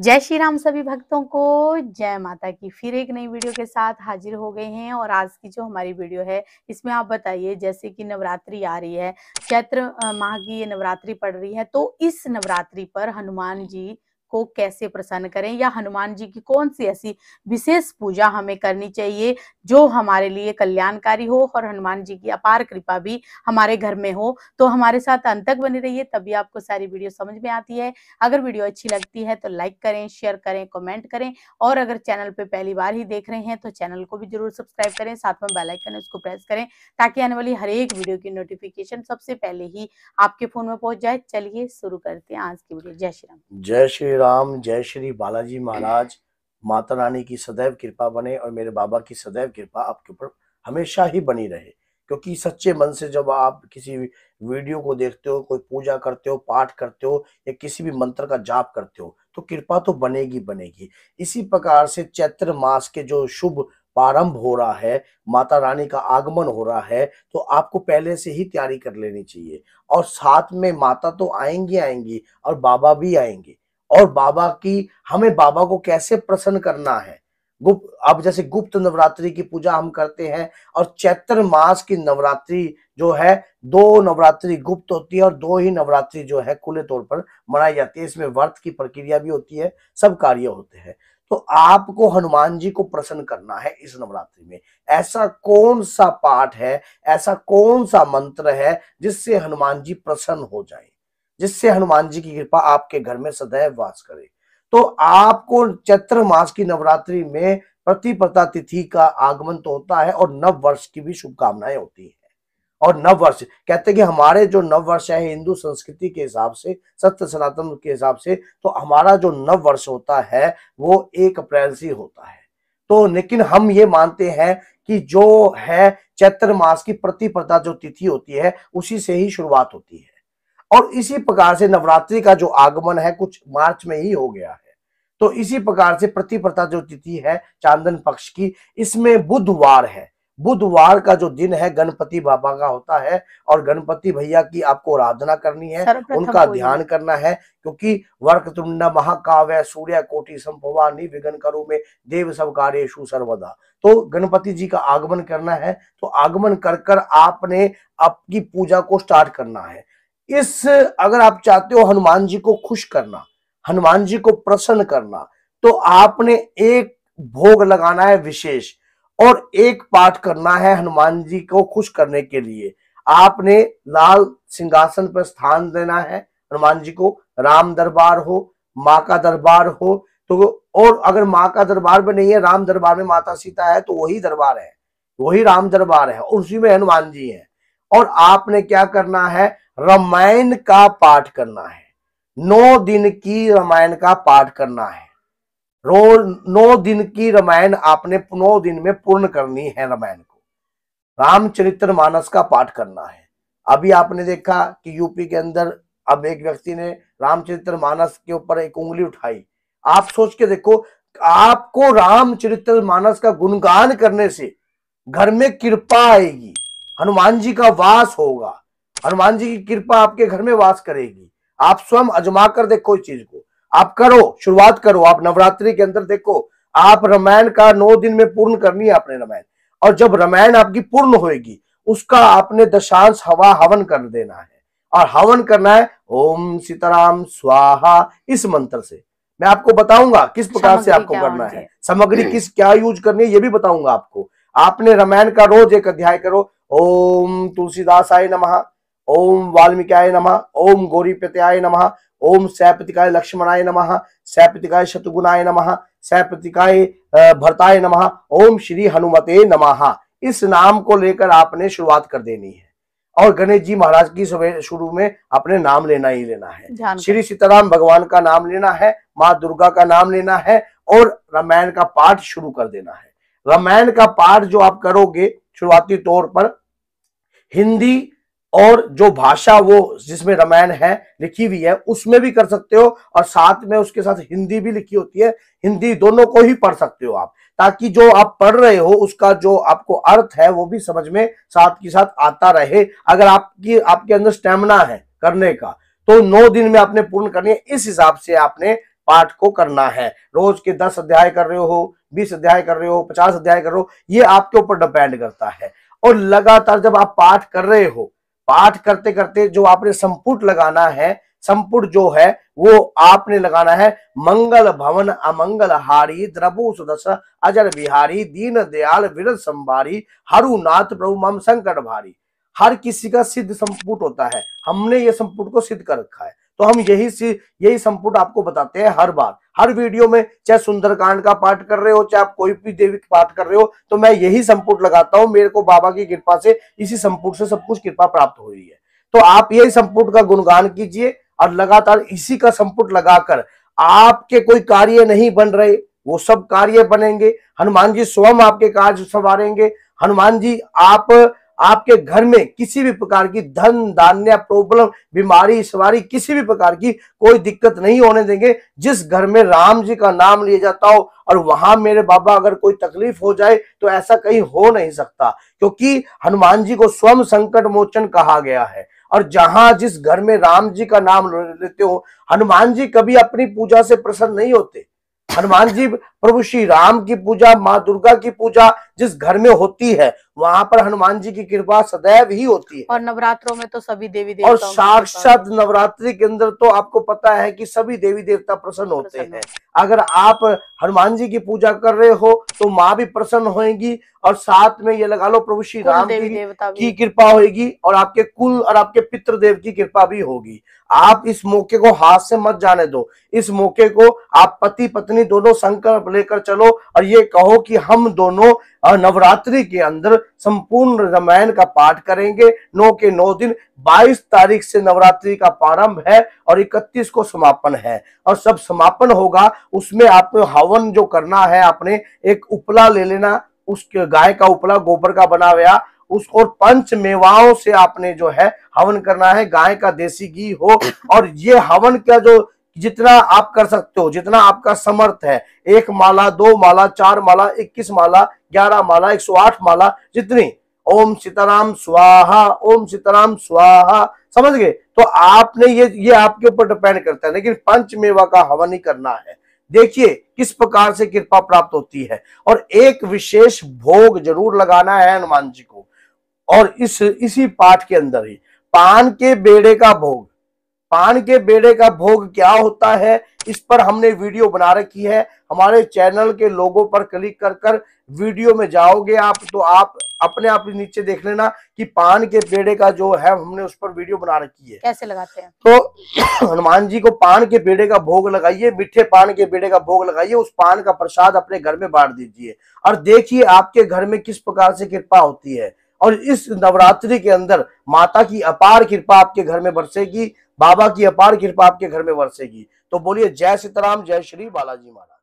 जय श्री राम सभी भक्तों को जय माता की फिर एक नई वीडियो के साथ हाजिर हो गए हैं और आज की जो हमारी वीडियो है इसमें आप बताइए जैसे कि नवरात्रि आ रही है चैत्र माह की ये नवरात्रि पड़ रही है तो इस नवरात्रि पर हनुमान जी को कैसे प्रसन्न करें या हनुमान जी की कौन सी ऐसी विशेष पूजा हमें करनी चाहिए जो हमारे लिए कल्याणकारी हो और हनुमान जी की अपार कृपा भी हमारे घर में हो तो हमारे साथ अंत तक बने रहिए तभी आपको सारी वीडियो समझ में आती है अगर वीडियो अच्छी लगती है तो लाइक करें शेयर करें कॉमेंट करें और अगर चैनल पर पहली बार ही देख रहे हैं तो चैनल को भी जरूर सब्सक्राइब करें साथ में बेलाइकन उसको प्रेस करें ताकि आने वाली हर एक वीडियो की नोटिफिकेशन सबसे पहले ही आपके फोन में पहुंच जाए चलिए शुरू करते हैं आज की वीडियो जय श्री राम जय श्री राम जय श्री बालाजी महाराज माता रानी की सदैव कृपा बने और मेरे बाबा की सदैव कृपा आपके ऊपर हमेशा ही बनी रहे क्योंकि सच्चे मन से जब आप किसी वीडियो को देखते हो कोई पूजा करते हो पाठ करते हो या किसी भी मंत्र का जाप करते हो तो कृपा तो बनेगी बनेगी इसी प्रकार से चैत्र मास के जो शुभ प्रारंभ हो रहा है माता रानी का आगमन हो रहा है तो आपको पहले से ही तैयारी कर लेनी चाहिए और साथ में माता तो आएंगी आएंगी और बाबा भी आएंगे और बाबा की हमें बाबा को कैसे प्रसन्न करना है गुप्त अब जैसे गुप्त नवरात्रि की पूजा हम करते हैं और चैत्र मास की नवरात्रि जो है दो नवरात्रि गुप्त होती है और दो ही नवरात्रि जो है खुले तौर पर मनाई जाती है इसमें व्रत की प्रक्रिया भी होती है सब कार्य होते हैं तो आपको हनुमान जी को प्रसन्न करना है इस नवरात्रि में ऐसा कौन सा पाठ है ऐसा कौन सा मंत्र है जिससे हनुमान जी प्रसन्न हो जाए जिससे हनुमान जी की कृपा आपके घर में सदैव वास करे तो आपको चैत्र मास की नवरात्रि में प्रतिपदा तिथि का आगमन तो होता है और नव वर्ष की भी शुभकामनाएं होती है और नव वर्ष कहते हैं कि हमारे जो नव वर्ष है हिंदू संस्कृति के हिसाब से सत्य सनातन के हिसाब से तो हमारा जो नव वर्ष होता है वो एक अप्रैल से होता है तो लेकिन हम ये मानते हैं कि जो है चैत्र मास की प्रतिपदा जो तिथि होती है उसी से ही शुरुआत होती है और इसी प्रकार से नवरात्रि का जो आगमन है कुछ मार्च में ही हो गया है तो इसी प्रकार से प्रतिप्रता जो तिथि है चांदन पक्ष की इसमें बुधवार है बुधवार का जो दिन है गणपति बाबा का होता है और गणपति भैया की आपको आराधना करनी है उनका ध्यान करना है क्योंकि वर्क तुंड महाकाव्य सूर्य कोटि संभवा निविघन करो में देव सब कार्यशु सर्वदा तो गणपति जी का आगमन करना है तो आगमन कर कर आपने आपकी पूजा को स्टार्ट करना है इस अगर आप चाहते हो हनुमान जी को खुश करना हनुमान जी को प्रसन्न करना तो आपने एक भोग लगाना है विशेष और एक पाठ करना है हनुमान जी को खुश करने के लिए आपने लाल सिंहासन पर स्थान देना है हनुमान जी को राम दरबार हो माँ का दरबार हो तो और अगर माँ का दरबार में नहीं है राम दरबार में माता सीता है तो वही दरबार है वही राम दरबार है उसी में हनुमान जी है और आपने क्या करना है रामायण का पाठ करना है नौ दिन की रामायण का पाठ करना है रोज नौ दिन की रामायण आपने नौ दिन में पूर्ण करनी है रामायण को रामचरित्र मानस का पाठ करना है अभी आपने देखा कि यूपी के अंदर अब एक व्यक्ति ने रामचरित्र मानस के ऊपर एक उंगली उठाई आप सोच के देखो आपको रामचरित्र मानस का गुणगान करने से घर में कृपा आएगी हनुमान जी का वास होगा हनुमान जी की कृपा आपके घर में वास करेगी आप स्वयं अजमा कर देखो इस चीज को आप करो शुरुआत करो आप नवरात्रि के अंदर देखो आप रामायण का नौ दिन में पूर्ण करनी है आपने रामायण और जब रामायण आपकी पूर्ण होगी उसका आपने दशांश हवा हवन कर देना है और हवन करना है ओम सीताराम स्वाहा इस मंत्र से मैं आपको बताऊंगा किस प्रकार से आपको करना है सामग्री किस क्या यूज करनी है ये भी बताऊंगा आपको आपने रामायण का रोज एक अध्याय करो ओम तुलसीदास आय नमहा ओम वाल्मीकाय नम ओम गौरी प्रत्याय नम ओम सैपतिकाय लक्ष्मणाय काय सैपतिकाय शतगुणाय नमः सैपतिकाय भरताय नम ओम श्री हनुमते नम इस नाम को लेकर आपने शुरुआत कर देनी है और गणेश जी महाराज की शुरू में अपने नाम लेना ही लेना है श्री सीताराम भगवान का नाम लेना है माँ दुर्गा का नाम लेना है और रामायण का पाठ शुरू कर देना है रामायण का पाठ जो आप करोगे शुरुआती तौर पर हिंदी और जो भाषा वो जिसमें रामायण है लिखी हुई है उसमें भी कर सकते हो और साथ में उसके साथ हिंदी भी लिखी होती है हिंदी दोनों को ही पढ़ सकते हो आप ताकि जो आप पढ़ रहे हो उसका जो आपको अर्थ है वो भी समझ में साथ के साथ आता रहे अगर आपकी आपके अंदर स्टेमिना है करने का तो नौ दिन में आपने पूर्ण करनी है इस हिसाब से आपने पाठ को करना है रोज के दस अध्याय कर रहे हो बीस अध्याय कर रहे हो पचास अध्याय कर रहे हो ये आपके ऊपर डिपेंड करता है और लगातार जब आप पाठ कर रहे हो पाठ करते करते जो आपने संपुट लगाना है संपुट जो है वो आपने लगाना है मंगल भवन अमंगल हारी द्रभु सुदस अजर बिहारी दीन दयाल वीर संभारी हरुनाथ प्रभु मम संकट भारी हर किसी का सिद्ध संपुट होता है हमने ये संपुट को सिद्ध कर रखा है तो हम यही यही संपुट आपको बताते हैं हर बार हर वीडियो में चाहे सुंदरकांड का पाठ कर रहे हो चाहे आप कोई भी देवी का पाठ कर रहे हो तो मैं यही संपुट लगाता हूं मेरे को बाबा की कृपा से इसी संपुट से सब कुछ कृपा प्राप्त हो रही है तो आप यही संपुट का गुणगान कीजिए और लगातार इसी का संपुट लगाकर आपके कोई कार्य नहीं बन रहे वो सब कार्य बनेंगे हनुमान जी स्वयं आपके कार्य संवारेंगे हनुमान जी आप आपके घर में किसी भी प्रकार की धन धान्य प्रॉब्लम बीमारी सवारी किसी भी प्रकार की कोई दिक्कत नहीं होने देंगे जिस घर में राम जी का नाम लिया जाता हो और वहां मेरे बाबा अगर कोई तकलीफ हो जाए तो ऐसा कहीं हो नहीं सकता क्योंकि हनुमान जी को स्वयं संकट मोचन कहा गया है और जहां जिस घर में राम जी का नाम लेते हो हनुमान जी कभी अपनी पूजा से प्रसन्न नहीं होते हनुमान जी प्रभु श्री राम की पूजा माँ दुर्गा की पूजा जिस घर में होती है वहाँ पर हनुमान जी की कृपा सदैव ही होती है और नवरात्रों में तो सभी देवी देवता और साक्षात नवरात्रि के अंदर तो आपको पता है कि सभी देवी देवता प्रसन्न होते हैं अगर आप हनुमान जी की पूजा कर रहे हो तो माँ भी प्रसन्न होगी और साथ में ये लगा लो प्रभु श्री राम की, की कृपा होगी और आपके कुल और आपके पितृदेव की कृपा भी होगी आप इस मौके को हाथ से मत जाने दो इस मौके को आप पति पत्नी दोनों संकल्प लेकर चलो और ये कहो कि हम दोनों नवरात्रि के अंदर संपूर्ण रामायण का पाठ करेंगे नौ के नौ दिन 22 तारीख से नवरात्रि का प्रारंभ है और 31 को समापन है और सब समापन होगा उसमें आपको हवन जो करना है आपने एक उपला ले लेना उस गाय का उपला गोबर का बना हुआ उसको पंच मेवाओं से आपने जो है हवन करना है गाय का देसी घी हो और ये हवन का जो जितना आप कर सकते हो जितना आपका समर्थ है एक माला दो माला चार माला इक्कीस माला ग्यारह माला एक सौ आठ माला जितनी ओम सीताराम स्वाहा ओम सीताराम स्वाहा समझ गए तो आपने ये ये आपके ऊपर डिपेंड करता है लेकिन पंचमेवा का हवन ही करना है देखिए किस प्रकार से कृपा प्राप्त होती है और एक विशेष भोग जरूर लगाना है हनुमान जी को और इस इसी पाठ के अंदर ही पान के बेड़े का भोग पान के बेड़े का भोग क्या होता है इस पर हमने वीडियो बना रखी है हमारे चैनल के लोगों पर क्लिक कर कर वीडियो में जाओगे आप तो आप अपने आप नीचे देख लेना कि पान के पेड़े का जो है हमने उस पर वीडियो बना रखी है कैसे लगाते हैं तो हनुमान जी को पान के पेड़े का भोग लगाइए मीठे पान के पेड़े का भोग लगाइए उस पान का प्रसाद अपने घर में बांट दीजिए और देखिए आपके घर में किस प्रकार से कृपा होती है और इस नवरात्रि के अंदर माता की अपार कृपा आपके घर में बरसेगी बाबा की अपार कृपा आपके घर में बरसेगी तो बोलिए जय सीताराम जय श्री बालाजी महाराज